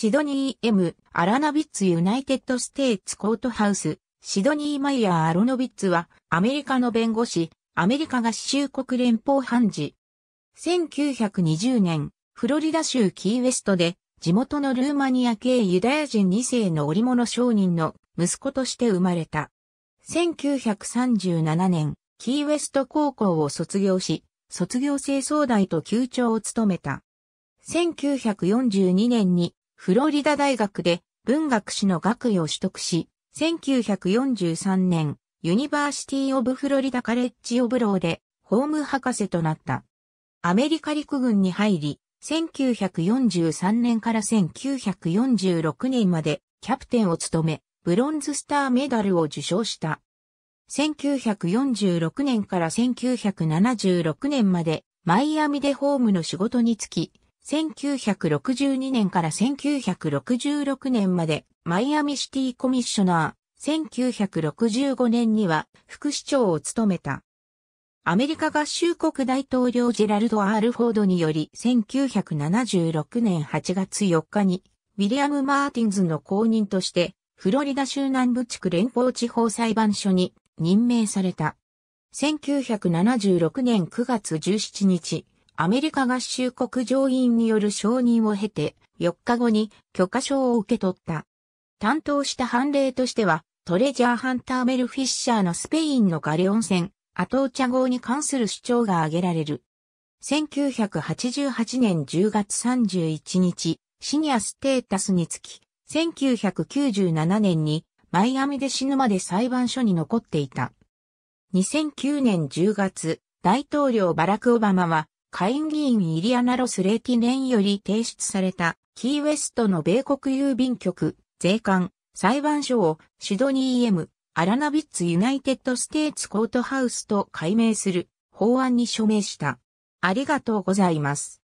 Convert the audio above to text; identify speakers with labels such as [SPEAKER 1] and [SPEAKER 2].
[SPEAKER 1] シドニー M、アラナビッツユナイテッドステーツコートハウス、シドニー・マイヤー・アロノビッツは、アメリカの弁護士、アメリカ合衆国連邦判事。1920年、フロリダ州キーウェストで、地元のルーマニア系ユダヤ人2世の織物商人の息子として生まれた。1937年、キーウェスト高校を卒業し、卒業生総代と級長を務めた。1942年にフロリダ大学で文学士の学位を取得し、1943年、ユニバーシティ・オブ・フロリダ・カレッジ・オブ・ローで、ホーム博士となった。アメリカ陸軍に入り、1943年から1946年までキャプテンを務め、ブロンズスターメダルを受賞した。1946年から1976年までマイアミでホームの仕事に就き、1962年から1966年までマイアミシティコミッショナー、1965年には副市長を務めた。アメリカ合衆国大統領ジェラルド・アールフォードにより1976年8月4日にウィリアム・マーティンズの公認としてフロリダ州南部地区連邦地方裁判所に任命された。1976年9月17日、アメリカ合衆国上院による承認を経て、4日後に許可証を受け取った。担当した判例としては、トレジャーハンターメル・フィッシャーのスペインのガレオン戦、アトーチャ号に関する主張が挙げられる。1988年10月31日、シニアステータスにつき、1997年にマイアミで死ぬまで裁判所に残っていた。2009年10月、大統領バラク・オバマは下院議員イリアナ・ロス・レーティネンより提出された、キーウェストの米国郵便局、税関、裁判所をシドニー M、アラナビッツ・ユナイテッド・ステーツ・コートハウスと改名する法案に署名した。ありがとうございます。